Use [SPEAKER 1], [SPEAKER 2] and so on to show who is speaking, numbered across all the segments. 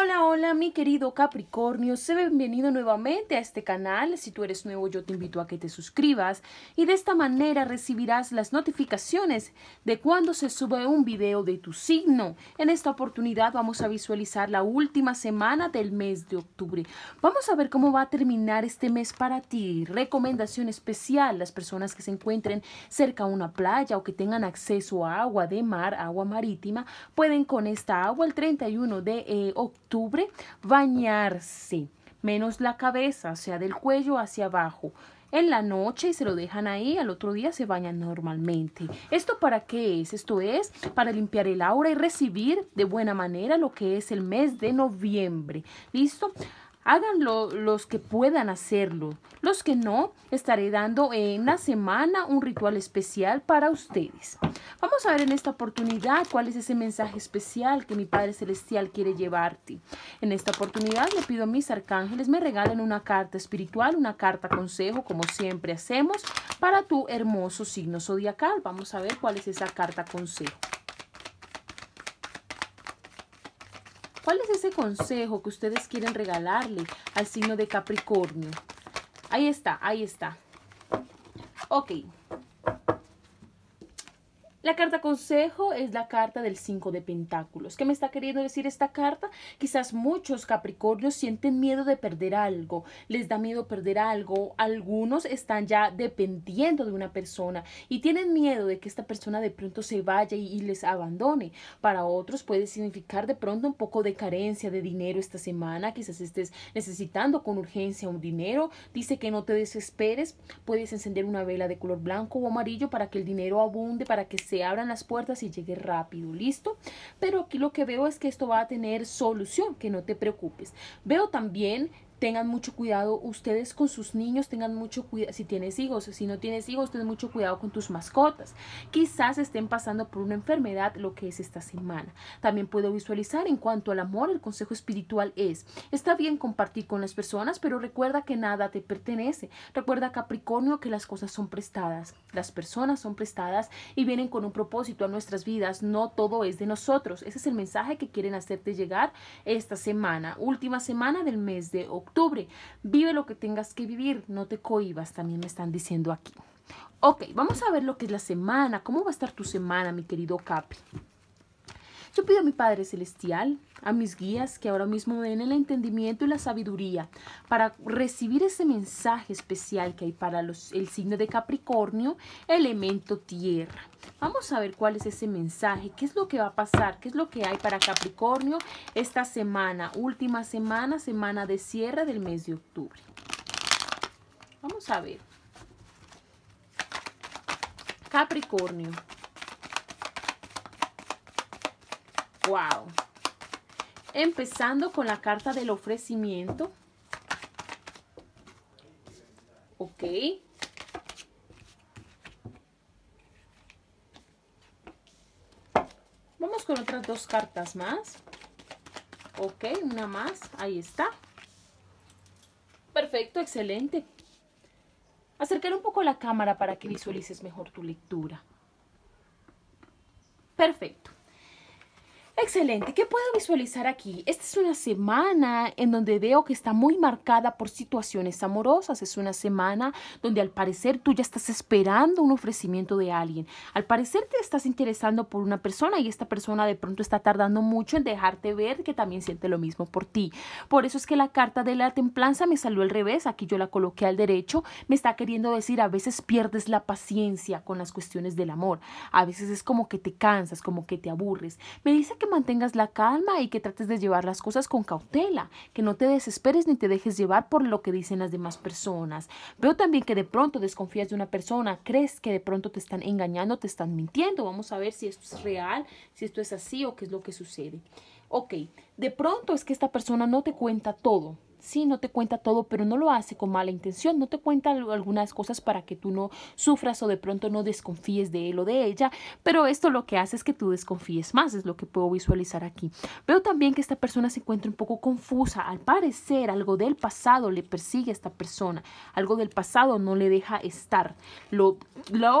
[SPEAKER 1] Hola, hola mi querido Capricornio, Se bienvenido nuevamente a este canal. Si tú eres nuevo yo te invito a que te suscribas y de esta manera recibirás las notificaciones de cuando se sube un video de tu signo. En esta oportunidad vamos a visualizar la última semana del mes de octubre. Vamos a ver cómo va a terminar este mes para ti. Recomendación especial, las personas que se encuentren cerca a una playa o que tengan acceso a agua de mar, agua marítima, pueden con esta agua el 31 de eh, octubre octubre, bañarse, menos la cabeza, o sea, del cuello hacia abajo. En la noche y se lo dejan ahí, al otro día se bañan normalmente. ¿Esto para qué es? Esto es para limpiar el aura y recibir de buena manera lo que es el mes de noviembre. ¿Listo? Háganlo los que puedan hacerlo. Los que no, estaré dando en la semana un ritual especial para ustedes. Vamos a ver en esta oportunidad cuál es ese mensaje especial que mi Padre Celestial quiere llevarte. En esta oportunidad le pido a mis arcángeles me regalen una carta espiritual, una carta consejo, como siempre hacemos, para tu hermoso signo zodiacal. Vamos a ver cuál es esa carta consejo. ¿Cuál es ese consejo que ustedes quieren regalarle al signo de Capricornio? Ahí está, ahí está. Ok, la carta consejo es la carta del 5 de pentáculos. ¿Qué me está queriendo decir esta carta? Quizás muchos Capricornios sienten miedo de perder algo, les da miedo perder algo, algunos están ya dependiendo de una persona y tienen miedo de que esta persona de pronto se vaya y, les abandone. Para otros puede significar de pronto un poco de carencia de dinero esta semana, quizás estés necesitando con urgencia un dinero, dice que no te desesperes, puedes encender una vela de color blanco o amarillo para que el dinero abunde, para que se abran las puertas y llegue rápido, ¿listo? Pero aquí lo que veo es que esto va a tener solución, que no te preocupes. Veo también tengan mucho cuidado ustedes con sus niños, tengan mucho cuidado, si tienes hijos, si no tienes hijos, ten mucho cuidado con tus mascotas. Quizás estén pasando por una enfermedad, lo que es esta semana. También puedo visualizar en cuanto al amor, el consejo espiritual es, está bien compartir con las personas, pero recuerda que nada te pertenece. Recuerda Capricornio que las cosas son prestadas, las personas son prestadas y vienen con un propósito a nuestras vidas, no todo es de nosotros. Ese es el mensaje que quieren hacerte llegar esta semana, última semana del mes de octubre octubre. Vive lo que tengas que vivir, no te cohibas, también me están diciendo aquí. Ok, vamos a ver lo que es la semana, cómo va a estar tu semana, mi querido Capi. Yo pido a mi Padre Celestial, a mis guías, que ahora mismo den el entendimiento y la sabiduría para recibir ese mensaje especial que hay para los, el signo de Capricornio, elemento tierra. Vamos a ver cuál es ese mensaje, qué es lo que va a pasar, qué es lo que hay para Capricornio esta semana, última semana, semana de cierre del mes de octubre. Vamos a ver. Capricornio. Wow. Empezando con la carta del ofrecimiento. Ok. con otras dos cartas más. Ok, una más. Ahí está. Perfecto, excelente. Acercar un poco la cámara para que visualices mejor tu lectura. Perfecto. Excelente, ¿qué puedo visualizar aquí? Esta es una semana en donde veo que está muy marcada por situaciones amorosas. Es una semana donde al parecer tú ya estás esperando un ofrecimiento de alguien. Al parecer te estás interesando por una persona y esta persona de pronto está tardando mucho en dejarte ver que también siente lo mismo por ti. Por eso es que la carta de la templanza me salió al revés, aquí yo la coloqué al derecho. Me está queriendo decir, a veces pierdes la paciencia con las cuestiones del amor. A veces es como que te cansas, como que te aburres. Me dice que mantengas la calma y que trates de llevar las cosas con cautela, que no te desesperes ni te dejes llevar por lo que dicen las demás personas. Veo también que de pronto desconfías de una persona, crees que de pronto te están engañando, te están mintiendo. Vamos a ver si esto es real, si esto es así o qué es lo que sucede. Ok, de pronto es que esta persona no te cuenta todo Sí, no te cuenta todo, pero no lo hace con mala intención, no te cuenta algunas cosas para que tú no sufras o de pronto no desconfíes de él o de ella, pero esto lo que hace es que tú desconfíes más, es lo que puedo visualizar aquí. Veo también que esta persona se encuentra un poco confusa, al parecer algo del pasado le persigue a esta persona, algo del pasado no le deja estar, lo,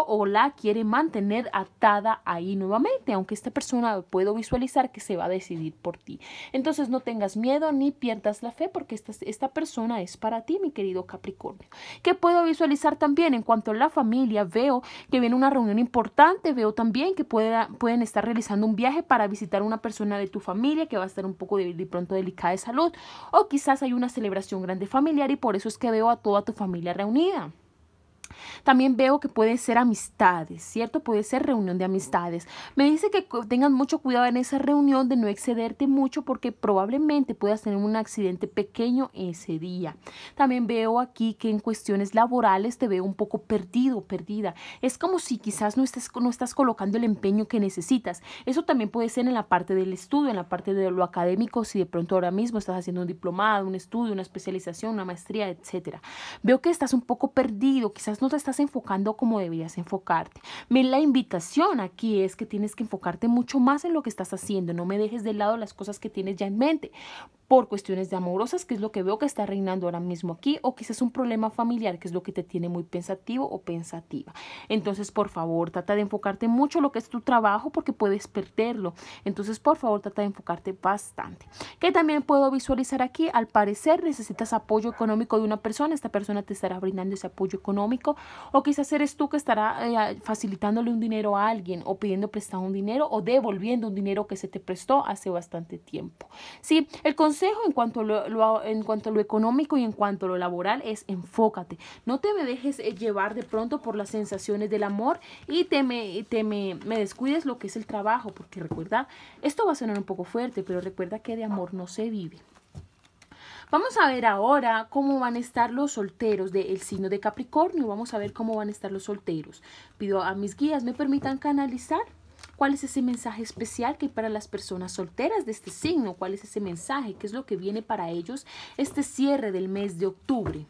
[SPEAKER 1] o la quiere mantener atada ahí nuevamente, aunque esta persona puedo visualizar que se va a decidir por ti. Entonces no tengas miedo ni pierdas la fe porque esta esta, persona es para ti, mi querido Capricornio. ¿Qué puedo visualizar también en cuanto a la familia? Veo que viene una reunión importante, veo también que pueden estar realizando un viaje para visitar a una persona de tu familia que va a estar un poco de pronto delicada de salud o quizás hay una celebración grande familiar y por eso es que veo a toda tu familia reunida. También veo que puede ser amistades, ¿cierto? Puede ser reunión de amistades. Me dice que tengan mucho cuidado en esa reunión de no excederte mucho porque probablemente puedas tener un accidente pequeño ese día. También veo aquí que en cuestiones laborales te veo un poco perdido, perdida. Es como si quizás no estés, no estás colocando el empeño que necesitas. Eso también puede ser en la parte del estudio, en la parte de lo académico, si de pronto ahora mismo estás haciendo un diplomado, un estudio, una especialización, una maestría, etcétera. Veo que estás un poco perdido, quizás no estás enfocando como debías enfocarte. La invitación aquí es que tienes que enfocarte mucho más en lo que estás haciendo, no me dejes de lado las cosas que tienes ya en mente, por cuestiones de amorosas, que es lo que veo que está reinando ahora mismo aquí, o quizás un problema familiar, que es lo que te tiene muy pensativo o pensativa. Entonces, por favor, trata de enfocarte mucho en lo que es tu trabajo porque puedes perderlo. Entonces, por favor, trata de enfocarte bastante. Que también puedo visualizar aquí, al parecer necesitas apoyo económico de una persona, esta persona te estará brindando ese apoyo económico, o quizás eres tú que estará eh, facilitándole un dinero a alguien, o pidiendo prestado un dinero, o devolviendo un dinero que se te prestó hace bastante tiempo. Sí, el consejo en cuanto, a lo, en cuanto lo económico y en cuanto a lo laboral es enfócate. No te me dejes eh, llevar de pronto por las sensaciones del amor y te me, descuides lo que es el trabajo, porque recuerda, esto va a sonar un poco fuerte, pero recuerda que de amor no se vive. Vamos a ver ahora cómo van a estar los solteros del signo de Capricornio. Vamos a ver cómo van a estar los solteros. Pido a mis guías me permitan canalizar ¿Cuál es ese mensaje especial que hay para las personas solteras de este signo? ¿Cuál es ese mensaje? ¿Qué es lo que viene para ellos este cierre del mes de octubre?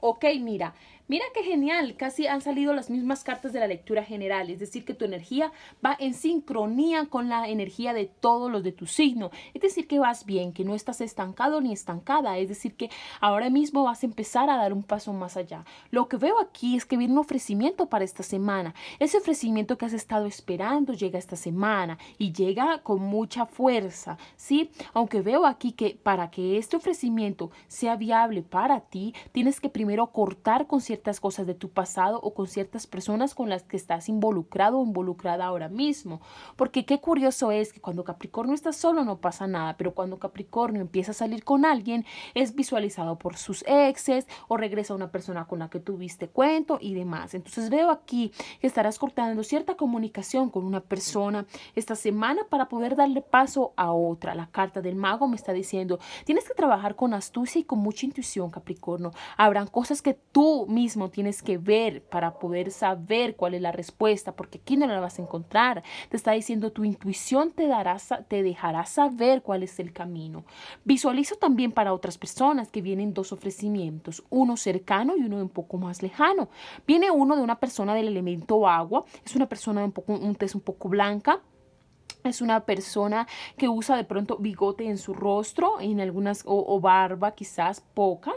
[SPEAKER 1] ok, mira, Mira qué genial, casi han salido las mismas cartas de la lectura general, es decir, que tu energía va en sincronía con la energía de todos los de tu signo, es decir, que vas bien, que no estás estancado ni estancada, es decir, que ahora mismo vas a empezar a dar un paso más allá. Lo que veo aquí es que viene un ofrecimiento para esta semana, ese ofrecimiento que has estado esperando llega esta semana y llega con mucha fuerza, ¿sí? Aunque veo aquí que para que este ofrecimiento sea viable para ti, tienes que primero cortar con ciertas cosas de tu pasado o con ciertas personas con las que estás involucrado o involucrada ahora mismo. Porque qué curioso es que cuando Capricornio está solo no pasa nada, pero cuando Capricornio empieza a salir con alguien es visualizado por sus exes o regresa a una persona con la que tuviste cuento y demás. Entonces veo aquí que estarás cortando cierta comunicación con una persona esta semana para poder darle paso a otra. La carta del mago me está diciendo, tienes que trabajar con astucia y con mucha intuición, Capricornio. Habrán cosas que tú mismo tienes que ver para poder saber cuál es la respuesta, porque aquí no la vas a encontrar. Te está diciendo tu intuición te dará, te dejará saber cuál es el camino. Visualizo también para otras personas que vienen dos ofrecimientos, uno cercano y uno un poco más lejano. Viene uno de una persona del elemento agua, es una persona un poco, un test un poco blanca, es una persona que usa de pronto bigote en su rostro, en algunas, o, barba quizás poca,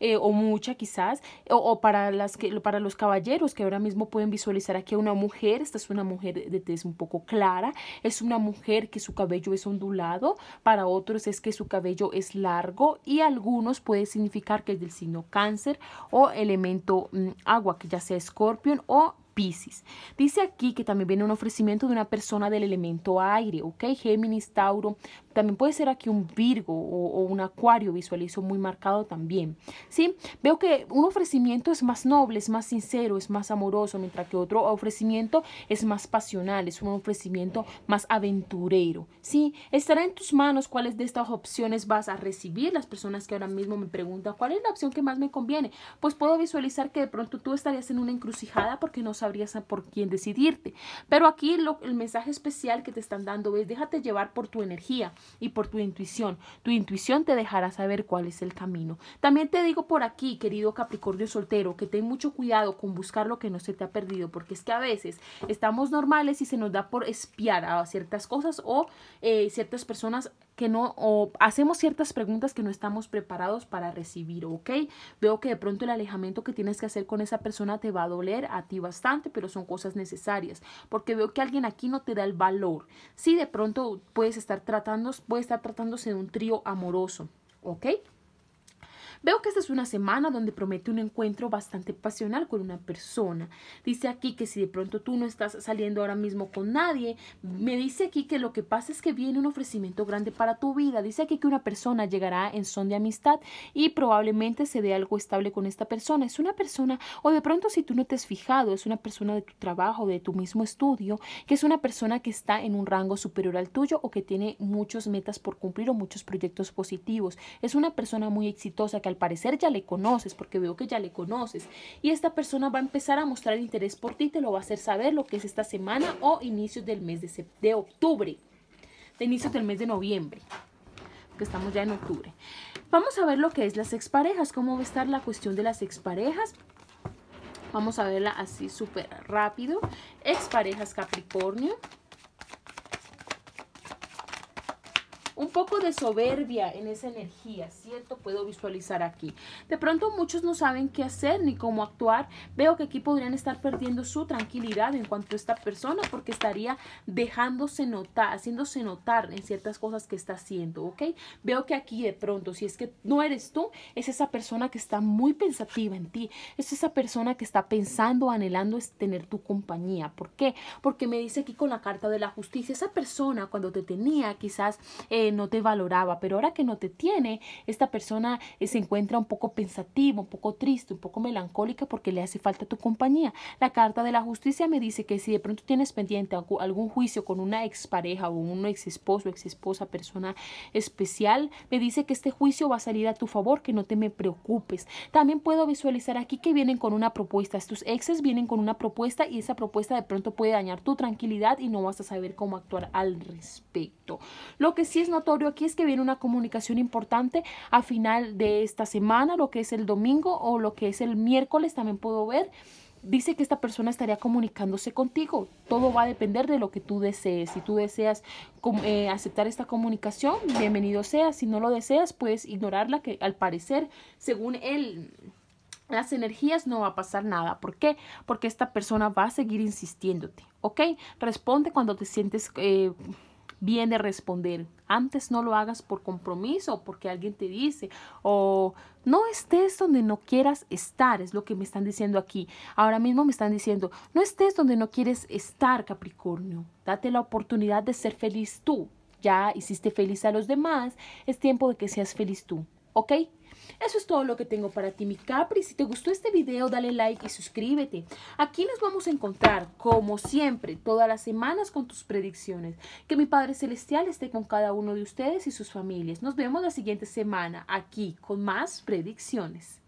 [SPEAKER 1] eh, o mucha quizás, o, para, las para los caballeros que ahora mismo pueden visualizar aquí a una mujer, esta es una mujer de tez un poco clara, es una mujer que su cabello es ondulado, para otros es que su cabello es largo y algunos puede significar que es del signo cáncer o elemento mm, agua, que ya sea escorpión o Pisces. Dice aquí que también viene un ofrecimiento de una persona del elemento aire, ¿ok? Géminis, Tauro, también puede ser aquí un Virgo o, un Acuario, visualizo muy marcado también, ¿sí? Veo que un ofrecimiento es más noble, es más sincero, es más amoroso, mientras que otro ofrecimiento es más pasional, es un ofrecimiento más aventurero, ¿sí? Estará en tus manos cuáles de estas opciones vas a recibir. Las personas que ahora mismo me preguntan, ¿cuál es la opción que más me conviene? Pues puedo visualizar que de pronto tú estarías en una encrucijada porque no sabes sabrías por quién decidirte. Pero aquí el mensaje especial que te están dando es déjate llevar por tu energía y por tu intuición. Tu intuición te dejará saber cuál es el camino. También te digo por aquí, querido Capricornio soltero, que ten mucho cuidado con buscar lo que no se te ha perdido, porque es que a veces estamos normales y se nos da por espiar a ciertas cosas o eh, ciertas personas que no, o hacemos ciertas preguntas que no estamos preparados para recibir, ¿ok? Veo que de pronto el alejamiento que tienes que hacer con esa persona te va a doler a ti bastante, pero son cosas necesarias, porque veo que alguien aquí no te da el valor. Sí, de pronto puedes estar tratando, estar tratándose de un trío amoroso, ¿ok? Veo que esta es una semana donde promete un encuentro bastante pasional con una persona. Dice aquí que si de pronto tú no estás saliendo ahora mismo con nadie, me dice aquí que lo que pasa es que viene un ofrecimiento grande para tu vida. Dice aquí que una persona llegará en son de amistad y probablemente se dé algo estable con esta persona. Es una persona, o de pronto si tú no te has fijado, es una persona de tu trabajo, de tu mismo estudio, que es una persona que está en un rango superior al tuyo o que tiene muchas metas por cumplir o muchos proyectos positivos. Es una persona muy exitosa que parecer ya le conoces, porque veo que ya le conoces. Y esta persona va a empezar a mostrar interés por ti, te lo va a hacer saber lo que es esta semana o inicios del mes de, octubre, de inicios del mes de noviembre, porque estamos ya en octubre. Vamos a ver lo que es las exparejas, cómo va a estar la cuestión de las exparejas. Vamos a verla así súper rápido. Exparejas Capricornio. un poco de soberbia en esa energía, ¿cierto? Puedo visualizar aquí. De pronto muchos no saben qué hacer ni cómo actuar. Veo que aquí podrían estar perdiendo su tranquilidad en cuanto a esta persona porque estaría dejándose notar, haciéndose notar en ciertas cosas que está haciendo, ¿ok? Veo que aquí de pronto, si es que no eres tú, es esa persona que está muy pensativa en ti, es esa persona que está pensando, anhelando tener tu compañía. ¿Por qué? Porque me dice aquí con la carta de la justicia, esa persona cuando te tenía quizás... Eh, no te valoraba, pero ahora que no te tiene, esta persona eh, se encuentra un poco pensativa, un poco triste, un poco melancólica porque le hace falta tu compañía. La carta de la justicia me dice que si de pronto tienes pendiente algún juicio con una expareja o un ex esposo, ex esposa, persona especial, me dice que este juicio va a salir a tu favor, que no te me preocupes. También puedo visualizar aquí que vienen con una propuesta. tus exes vienen con una propuesta y esa propuesta de pronto puede dañar tu tranquilidad y no vas a saber cómo actuar al respecto. Lo que sí es notorio aquí es que viene una comunicación importante a final de esta semana, lo que es el domingo o lo que es el miércoles, también puedo ver dice que esta persona estaría comunicándose contigo. Todo va a depender de lo que tú desees. Si tú deseas eh, aceptar esta comunicación, bienvenido sea. Si no lo deseas, puedes ignorarla, que al parecer, según él, las energías no va a pasar nada. ¿Por qué? Porque esta persona va a seguir insistiéndote. ¿Ok? Responde cuando te sientes... Eh, viene responder. Antes no lo hagas por compromiso, porque alguien te dice, o no estés donde no quieras estar, es lo que me están diciendo aquí. Ahora mismo me están diciendo, no estés donde no quieres estar, Capricornio. Date la oportunidad de ser feliz tú. Ya hiciste feliz a los demás, es tiempo de que seas feliz tú, ¿ok? Eso es todo lo que tengo para ti, mi Capri. Si te gustó este video, dale like y suscríbete. Aquí nos vamos a encontrar, como siempre, todas las semanas con tus predicciones. Que mi Padre Celestial esté con cada uno de ustedes y sus familias. Nos vemos la siguiente semana aquí con más predicciones.